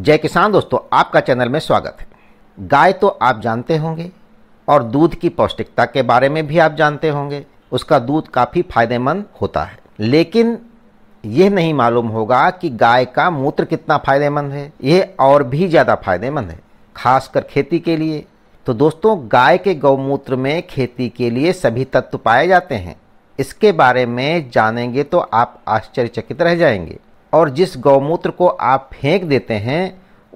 जय किसान दोस्तों आपका चैनल में स्वागत है गाय तो आप जानते होंगे और दूध की पौष्टिकता के बारे में भी आप जानते होंगे उसका दूध काफ़ी फायदेमंद होता है लेकिन यह नहीं मालूम होगा कि गाय का मूत्र कितना फायदेमंद है यह और भी ज़्यादा फायदेमंद है खासकर खेती के लिए तो दोस्तों गाय के गौमूत्र में खेती के लिए सभी तत्व पाए जाते हैं इसके बारे में जानेंगे तो आप आश्चर्यचकित रह जाएंगे और जिस गौमूत्र को आप फेंक देते हैं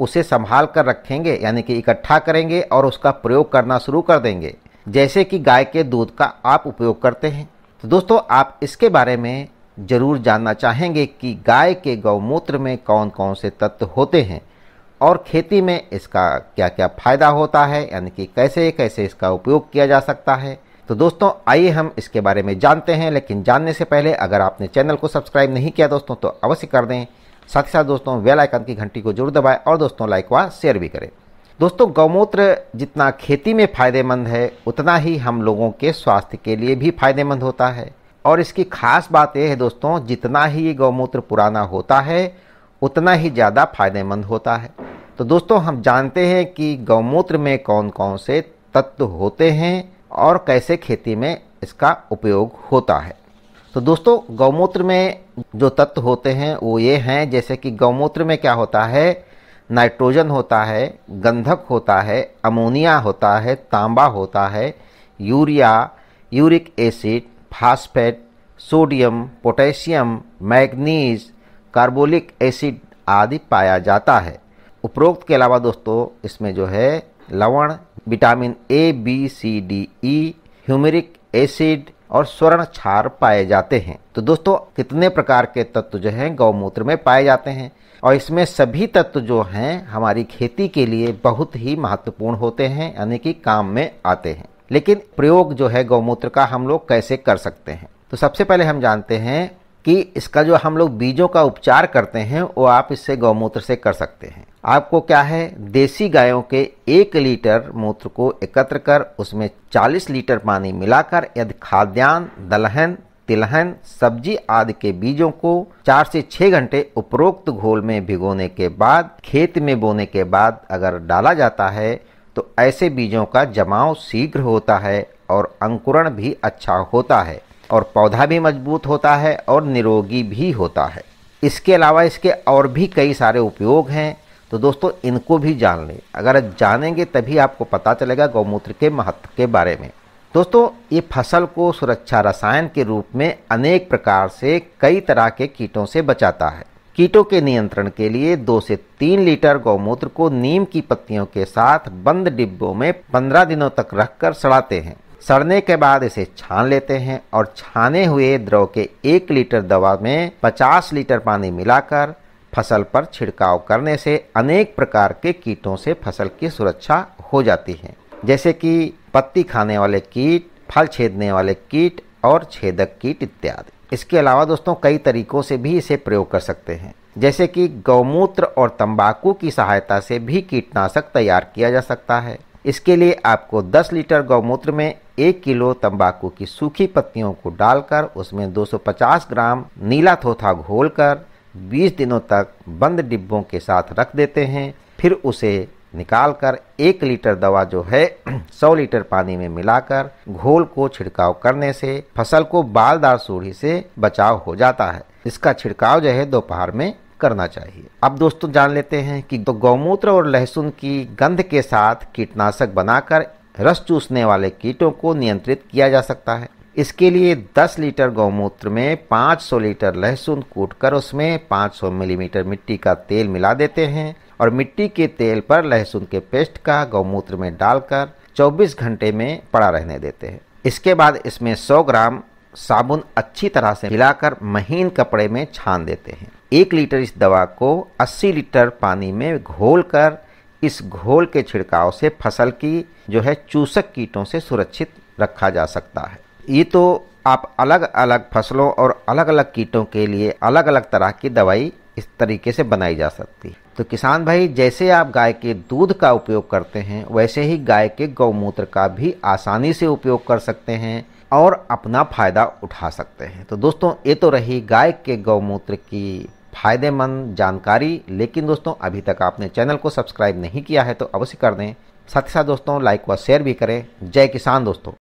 उसे संभाल कर रखेंगे यानी कि इकट्ठा करेंगे और उसका प्रयोग करना शुरू कर देंगे जैसे कि गाय के दूध का आप उपयोग करते हैं तो दोस्तों आप इसके बारे में ज़रूर जानना चाहेंगे कि गाय के गौमूत्र में कौन कौन से तत्व होते हैं और खेती में इसका क्या क्या फ़ायदा होता है यानी कि कैसे कैसे इसका उपयोग किया जा सकता है तो दोस्तों आइए हम इसके बारे में जानते हैं लेकिन जानने से पहले अगर आपने चैनल को सब्सक्राइब नहीं किया दोस्तों तो अवश्य कर दें साथ ही साथ दोस्तों वेल आइकन की घंटी को जरूर दबाएं और दोस्तों लाइक व शेयर भी करें दोस्तों गौमूत्र जितना खेती में फायदेमंद है उतना ही हम लोगों के स्वास्थ्य के लिए भी फायदेमंद होता है और इसकी खास बात यह है दोस्तों जितना ही ये गौमूत्र पुराना होता है उतना ही ज़्यादा फायदेमंद होता है तो दोस्तों हम जानते हैं कि गौमूत्र में कौन कौन से तत्व होते हैं और कैसे खेती में इसका उपयोग होता है तो दोस्तों गौमूत्र में जो तत्व होते हैं वो ये हैं जैसे कि गौमूत्र में क्या होता है नाइट्रोजन होता है गंधक होता है अमोनिया होता है तांबा होता है urea uric acid phosphate sodium potassium manganese carbolic acid आदि पाया जाता है उपरोक्त के अलावा दोस्तों इसमें जो है लवण vitamin A B C D E e, humic acid और स्वर्ण क्षार पाए जाते हैं तो दोस्तों कितने प्रकार के तत्व जो हैं गौमूत्र में पाए जाते हैं और इसमें सभी तत्व जो हैं हमारी खेती के लिए बहुत ही महत्वपूर्ण होते हैं यानी कि काम में आते हैं लेकिन प्रयोग जो है गौमूत्र का हम लोग कैसे कर सकते हैं तो सबसे पहले हम जानते हैं कि इसका जो हम लोग बीजों का उपचार करते हैं वो आप इससे गौमूत्र से कर सकते हैं आपको क्या है देसी गायों के एक लीटर मूत्र को एकत्र कर उसमें 40 लीटर पानी मिलाकर यदि खाद्यान्न दलहन तिलहन सब्जी आदि के बीजों को चार से छः घंटे उपरोक्त घोल में भिगोने के बाद खेत में बोने के बाद अगर डाला जाता है तो ऐसे बीजों का जमाव शीघ्र होता है और अंकुरण भी अच्छा होता है और पौधा भी मजबूत होता है और निरोगी भी होता है इसके अलावा इसके और भी कई सारे उपयोग हैं तो दोस्तों इनको भी जान लें अगर जानेंगे तभी आपको पता चलेगा गौमूत्र के महत्व के बारे में दोस्तों ये फसल को सुरक्षा रसायन के रूप में अनेक प्रकार से कई तरह के कीटों से बचाता है कीटों के नियंत्रण के लिए दो से तीन लीटर गौमूत्र को नीम की पत्तियों के साथ बंद डिब्बों में पंद्रह दिनों तक रखकर सड़ाते हैं सड़ने के बाद इसे छान लेते हैं और छाने हुए द्रव के एक लीटर दवा में 50 लीटर पानी मिलाकर फसल पर छिड़काव करने से अनेक प्रकार के कीटों से फसल की सुरक्षा हो जाती है जैसे कि पत्ती खाने वाले कीट फल छेदने वाले कीट और छेदक कीट इत्यादि इसके अलावा दोस्तों कई तरीकों से भी इसे प्रयोग कर सकते हैं जैसे कि गौमूत्र और तंबाकू की सहायता से भी कीटनाशक तैयार किया जा सकता है इसके लिए आपको 10 लीटर गौमूत्र में एक किलो तंबाकू की सूखी पत्तियों को डालकर उसमें 250 ग्राम नीला थोथा घोलकर 20 दिनों तक बंद डिब्बों के साथ रख देते हैं फिर उसे निकालकर एक लीटर दवा जो है 100 लीटर पानी में मिलाकर घोल को छिड़काव करने से फसल को बालदार सूढ़ी से बचाव हो जाता है इसका छिड़काव जो है दोपहर में करना चाहिए अब दोस्तों जान लेते हैं कि तो गौमूत्र और लहसुन की गंध के साथ कीटनाशक बनाकर रस चूसने वाले कीटों को नियंत्रित किया जा सकता है इसके लिए 10 लीटर गौमूत्र में 500 लीटर लहसुन कूटकर उसमें 500 मिलीमीटर मिट्टी का तेल मिला देते हैं और मिट्टी के तेल पर लहसुन के पेस्ट का गौमूत्र में डालकर 24 घंटे में पड़ा रहने देते हैं इसके बाद इसमें 100 ग्राम साबुन अच्छी तरह से मिलाकर महीन कपड़े में छान देते हैं एक लीटर इस दवा को 80 लीटर पानी में घोलकर इस घोल के छिड़काव से फसल की जो है चूसक कीटों से सुरक्षित रखा जा सकता है ये तो आप अलग अलग फसलों और अलग अलग कीटों के लिए अलग अलग तरह की दवाई इस तरीके से बनाई जा सकती है तो किसान भाई जैसे आप गाय के दूध का उपयोग करते हैं वैसे ही गाय के गौमूत्र का भी आसानी से उपयोग कर सकते हैं और अपना फ़ायदा उठा सकते हैं तो दोस्तों ये तो रही गाय के गौमूत्र की फ़ायदेमंद जानकारी लेकिन दोस्तों अभी तक आपने चैनल को सब्सक्राइब नहीं किया है तो अवश्य कर दें साथ ही साथ दोस्तों लाइक व शेयर भी करें जय किसान दोस्तों